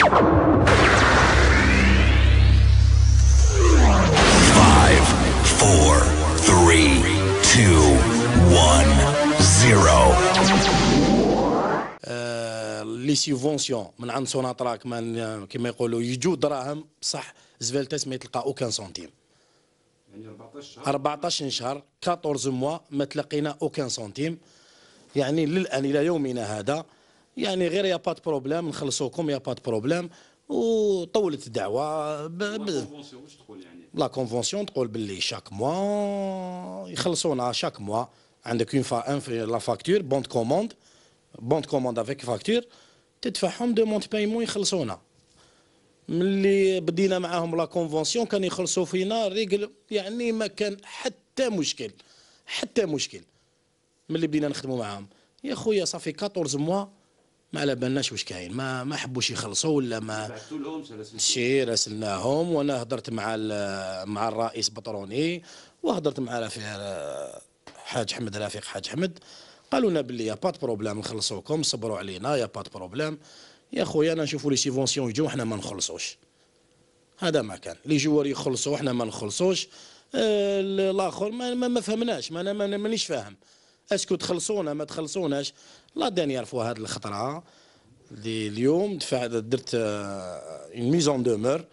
Five, four, three, two, one, zero. آه، لي سيفونسيون من عند سوناطراك من آه، كما يقولوا يجو دراهم بصح زفلتاس ما يتلقى اوكان سنتيم يعني 14 شهر 14 شهر 14 موا ما تلقينا اوكان سنتيم يعني للان الى يومنا هذا يعني غير يا بات بروبليم نخلصوكم يا بات بروبليم وطولت الدعوه ب... ب... يعني؟ لا كونفونسيون تقول باللي شاك موا يخلصونا شاك موا عندك اون فا ان في لا فاكتور بوند كوموند بوند كوموند افيك فاكتور تدفعهم دوموند بايمون يخلصونا ملي بدينا معاهم لا كونفونسيون كان يخلصوا فينا ريغل يعني ما كان حتى مشكل حتى مشكل ملي بدينا نخدموا معاهم يا خويا صافي 14 موا ما على بالناش واش كاين ما ما حبوش يخلصوا ولا ما شي راسلناهم وانا هضرت مع مع الرئيس بطروني وهضرت مع رفيق حاج حمد رفيق حاج حمد قالوا لنا باللي يا بات بروبليم نخلصوكم صبروا علينا يا بات بروبليم يا خويا انا نشوفوا لي سيفونسيون يجوا حنا ما نخلصوش هذا ما كان لي جوار يخلصوا حنا ما نخلصوش آه الاخر ما, ما, ما فهمناش ما انا مانيش فاهم اسكو تخلصونا ما تخلصوناش لا دانيير فوا هذه الخطره اللي اليوم دفع درت اون ميز اون دومور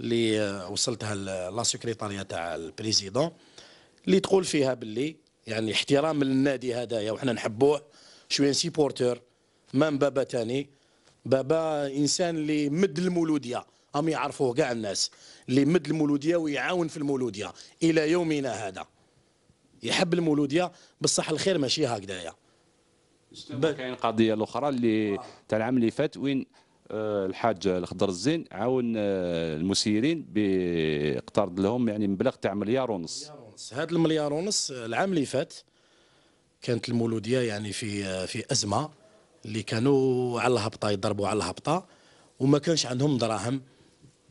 اللي آه، وصلتها لا سكرتاريه تاع البريزيدون اللي تقول فيها باللي يعني احترام للنادي هذايا وحنا نحبوه شويه سيبورتور مام بابا تاني بابا انسان اللي مد المولوديه هم يعرفوه كاع الناس اللي مد المولوديه ويعاون في المولوديه الى يومنا هذا يحب المولوديه بصح الخير ماشي هكذايا كاين قضيه الاخرى اللي آه. تاع العام اللي فات وين آه، الحاج الخضر الزين عاون آه، المسيرين باقترض لهم يعني مبلغ تاع مليار ونص هذا المليار ونص العام اللي فات كانت المولوديه يعني في في ازمه اللي كانوا على الهبطه يضربوا على الهبطه وما كانش عندهم دراهم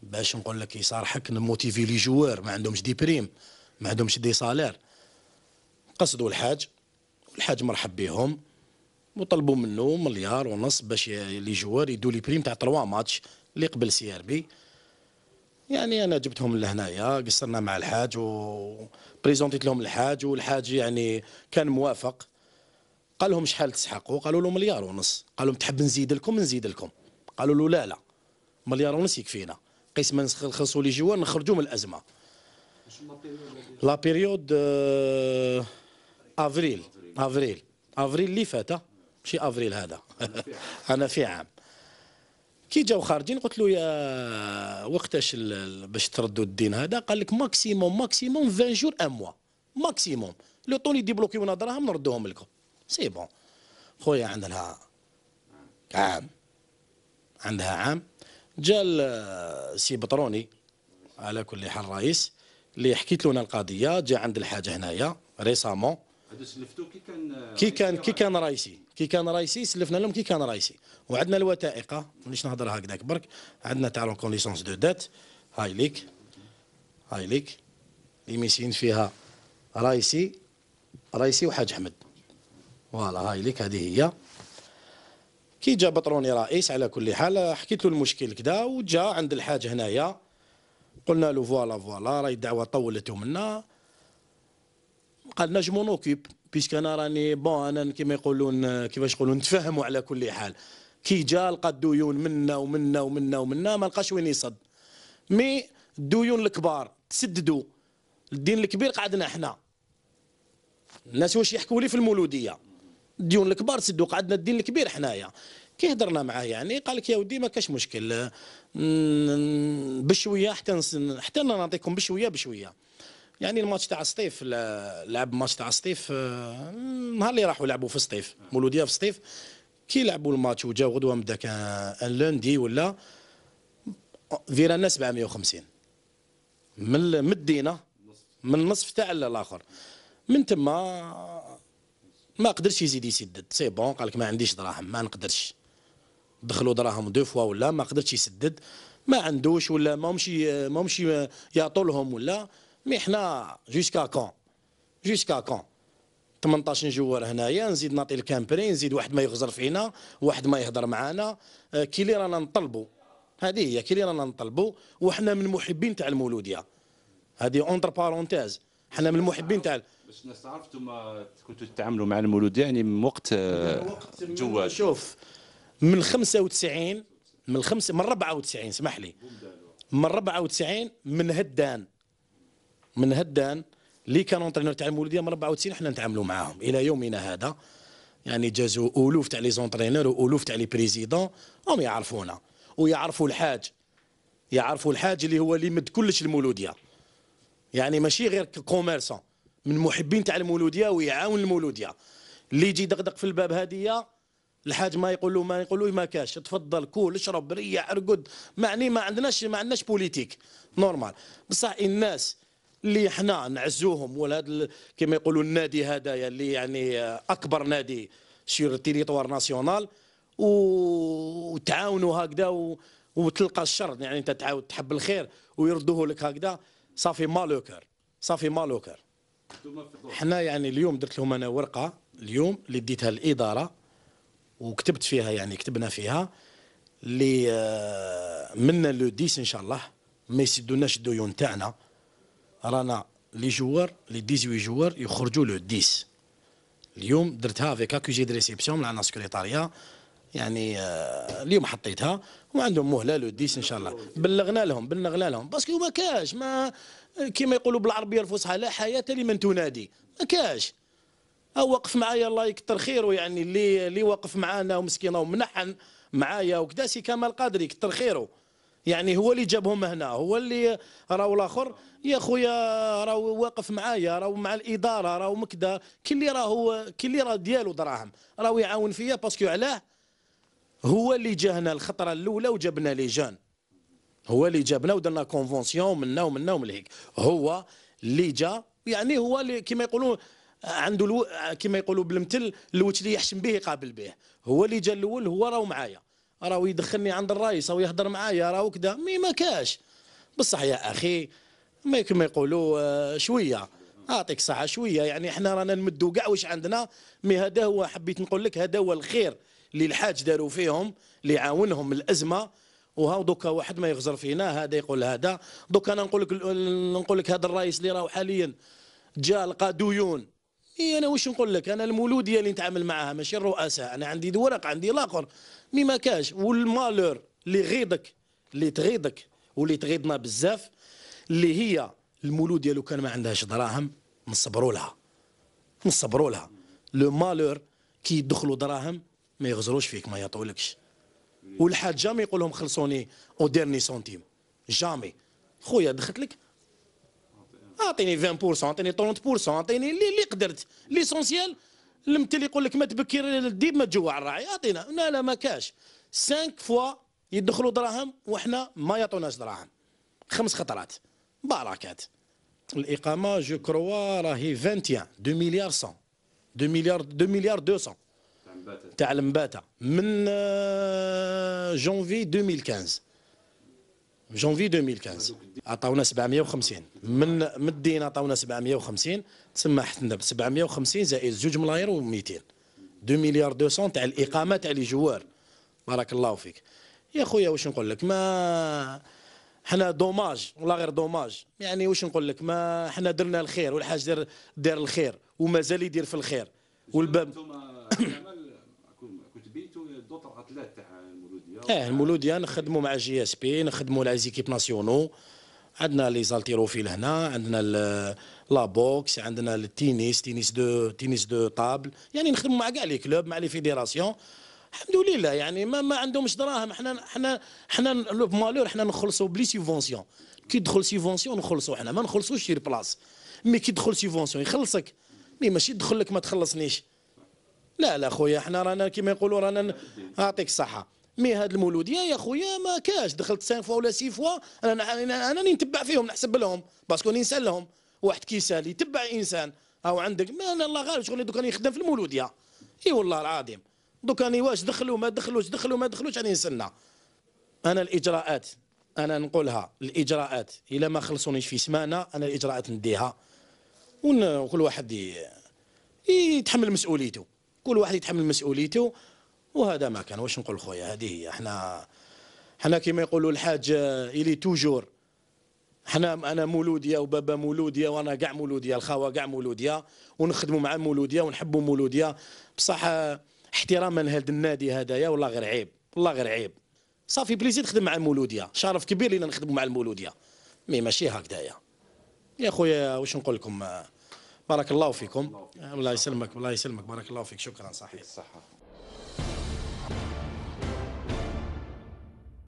باش نقول لك يصارحك نموتيفي لي جوار ما عندهمش دي بريم ما عندهمش دي سالير قصدوا الحاج الحاج مرحب بهم وطلبوا منه مليار ونص باش لي جوار يدوا لي بريم تاع تروا ماتش اللي قبل سي ار بي يعني انا جبتهم لهنايا قصرنا مع الحاج و بريزونتيت لهم الحاج والحاج يعني كان موافق قال لهم شحال تسحقوا قالوا له مليار ونص قالوا لهم تحب نزيد لكم نزيد لكم قالوا له لا لا مليار ونص يكفينا قيس ما نخلصوا لي جوار نخرجوا من الازمه لا بيريود افريل افريل افريل اللي فات ماشي افريل هذا انا في عام كي جاو خارجين قلت له يا وقتاش باش تردوا الدين هذا قال لك ماكسيموم ماكسيموم 20 جور ان موا ماكسيموم لو طوني ديبلوكيونا دراهم نردوهم لكم سي بون خويا عندها عام عندها عام جا سي بطروني على كل حال الرئيس اللي حكيت له انا القضيه جا عند الحاجه هنايا ريسامون كي كان كي كان رئيسي كي كان رئيسي سلفنا لهم كي كان رئيسي وعندنا الوثائق مانيش نهضر هكذاك برك عندنا تاع لون كونيسونس دو دات هاي ليك هاي ليك اللي ميسين فيها رئيسي رئيسي وحاج احمد فوالا هاي ليك هذه هي كي جا بطروني رئيس على كل حال حكيت له المشكل كدا وجا عند الحاج هنايا قلنا له فوالا فوالا راهي الدعوه طولت منا قال نجمو نوكيب بيسك انا راني بون انا كيما يقولون كيفاش يقولون نتفاهموا على كل حال كي جا لقى الديون منا ومنا ومنا ومنا ما لقاش وين يصد مي الديون الكبار تسددوا الدين الكبير قعدنا احنا الناس واش يحكوا لي في المولوديه الديون الكبار تسدوا قعدنا الدين الكبير حنايا كي هضرنا معاه يعني قال لك يا ودي ما كاش مشكل بشويه حتى حتى نعطيكم بشويه بشويه يعني الماتش تاع السطيف لعب ماتش تاع السطيف آه، النهار اللي راحوا لعبوا في السطيف مولوديه في السطيف كي لعبوا الماتش وجاو غدوه من ذاك اللوندي ولا فيرانا 750 من مدينا من النصف تاع الاخر من تما ما قدرش يزيد يسدد سي بون قال لك ما عنديش دراهم ما نقدرش دخلوا دراهم دو فوا ولا ما قدرش يسدد ما عندوش ولا ما همش ما همش يعطوا لهم ولا مي حنا جوسكا كون جوسكا كون 18 جوار هنايا نزيد نعطي الكامبري نزيد واحد ما يغزر فينا واحد ما يهضر معانا آه، كي اللي رانا نطلبوا هذه هي كي اللي رانا نطلبوا وحنا من المحبين تاع المولوديه هذه اونتر بارونتيز حنا من المحبين تاع باش الناس تعرف انتم كنتوا تتعاملوا مع المولود يعني من وقت آه، جوال شوف من 95 من خمسة من 94 اسمح لي من 94 من هدان من هدان اللي كانوا انترينور تاع المولوديه من 94 احنا نتعاملوا معاهم الى يومنا هذا يعني جازوا الوف تاع لي زونترينور والوف تاع لي بريزيدون هم يعرفونا ويعرفوا الحاج يعرفوا الحاج اللي هو اللي مد كلش المولوديه يعني ماشي غير كوميرسون من محبين تاع المولوديه ويعاون المولوديه اللي يجي دقدق في الباب هذه الحاج ما يقول له ما يقول له ما كاش تفضل كول اشرب ريح ارقد معني ما عندناش ما عندناش بوليتيك نورمال بصح الناس اللي حنا نعزوهم ولا كما يقولوا النادي هذايا اللي يعني اكبر نادي سير تيريتوار ناسيونال وتعاونوا هكذا وتلقى الشر يعني انت تعاود تحب الخير ويردوه لك هكذا صافي مالو كار صافي مالو كار حنا يعني اليوم درت لهم انا ورقه اليوم اللي ديتها الاداره وكتبت فيها يعني كتبنا فيها اللي آه، منا لو 10 ان شاء الله ما يسدوناش الديون تاعنا رانا لي جوار لي 18 جوار يخرجوا لو 10 اليوم درتها فيك اكوجي دي ريسبسيون مع سكريتاريا يعني آه، اليوم حطيتها وعندهم مهله لو 10 ان شاء الله بلغنا لهم بلغنا لهم باسكو ما كاش ما كيما يقولوا بالعربيه الفصحى لا حياه لمن تنادي ما كاش وقف معايا الله يكثر خيره يعني اللي اللي وقف معانا ومسكينه ومنحن معايا وكذا سي كمال قادري يكثر خيره يعني هو اللي جابهم هنا هو اللي راهو الاخر يا خويا راهو واقف معايا راهو مع الاداره راهو مكدا كي اللي راهو كي اللي راه ديالو دراهم راهو يعاون فيا باسكو علاه هو اللي جا هنا الخطره الاولى وجابنا لي جان هو اللي جابنا ودرنا كونفونسيون منا ومنا ومن هيك هو اللي جا يعني هو اللي كما يقولون عنده الو... كما يقولوا بالمثل الوتش اللي يحشم به يقابل به هو اللي جا الاول هو راهو معايا راهو يدخلني عند الرئيس او يهضر معايا راهو كذا مي ما كاش بصح يا اخي ما كما يقولوا آه، شويه اعطيك صحه شويه يعني احنا رانا نمدوا كاع واش عندنا مي هذا هو حبيت نقول لك هذا هو الخير اللي الحاج داروا فيهم اللي عاونهم الازمه وهاو دوكا واحد ما يغزر فينا هذا يقول هذا دوكا انا نقول لك نقول لك هذا الرئيس اللي راهو حاليا جا لقى ديون اي انا واش نقول لك انا المولود اللي نتعامل معاها ماشي الرؤساء انا عندي ورق عندي لاخر مي ما كاش والمالور اللي غيضك اللي تغيضك واللي تغيضنا بزاف اللي هي المولود ديالو كان ما عندهاش دراهم نصبروا لها نصبروا لها لو مالور كي يدخلوا دراهم ما يغزروش فيك ما يعطولكش والحاج جامي يقول لهم خلصوني او ديرني سنتيم جامي خويا دخلت لك اعطيني 20% اعطيني 30% اعطيني اللي اللي قدرت ليسونسيال المثل اللي يقول لك ما تبكر الديب ما تجوع الراعي اعطينا لا لا ما كاش 5 فوا يدخلوا دراهم وحنا ما يعطوناش دراهم خمس خطرات بركات الاقامه جو كروا راهي 21 2 مليار 100 2 مليار 2 مليار 200 تاع المباته من جونفي 2015 جونفي 2015 عطاونا 750 من من الدين عطاونا 750 تسمى حتنا ب 750 زائد 2 ملاير و200 2 مليار 200 تاع الاقامه تاع لي جوار بارك الله فيك يا خويا واش نقول لك ما حنا دوماج والله غير دوماج يعني واش نقول لك ما حنا درنا الخير والحاج دار دار الخير ومازال يدير في الخير والباب آه، دوطر اتلات تاع المولوديه إيه، اه المولوديه نخدموا مع جي اس بي نخدموا مع زيكيب ناسيونو عندنا لي زالتيروفيل هنا عندنا لا بوكس عندنا التينيس تينيس دو تينيس دو طابل يعني نخدموا مع كاع لي كلوب مع لي فيديراسيون الحمد لله يعني ما ما عندهمش دراهم حنا حنا حنا لو مالور حنا نخلصوا بلي سيفونسيون كي تدخل سيفونسيون نخلصوا حنا ما نخلصوش شي بلاص مي كي تدخل سيفونسيون يخلصك مي ماشي تدخل لك ما تخلصنيش لا لا خويا حنا رانا كيما يقولوا رانا نعطيك الصحه مي هاد المولوديه يا خويا ما كاش دخلت سان فوا ولا سي فوا انا انا, أنا نتبع فيهم نحسب لهم باسكو نسال لهم واحد كيسال يتبع انسان او عندك ما انا الله غالب شغل دوك نخدم في المولوديه اي والله العظيم دوك راني واش دخلوا ما دخلوش دخلوا ما دخلوش راني نسنى انا الاجراءات انا نقولها الاجراءات الا ما خلصونيش في سمانه انا الاجراءات نديها وكل واحد يتحمل مسؤوليته كل واحد يتحمل مسؤوليته وهذا ما كان واش نقول خويا هذه هي احنا حنا كما يقولوا الحاج الي آه، توجور حنا انا مولوديه وبابا مولوديه وانا كاع مولوديه الخاوه كاع مولوديه ونخدموا مع مولوديه ونحبوا مولوديه بصح آه، احتراما لهذا النادي هذايا والله غير عيب والله غير عيب صافي بليزي تخدم مع المولوديه شرف كبير لينا نخدموا مع المولوديه مي ماشي هكذايا يا خويا واش نقول لكم آه، بارك الله فيكم الله يسلمك الله يسلمك بارك الله فيك شكرا صحيح الصحه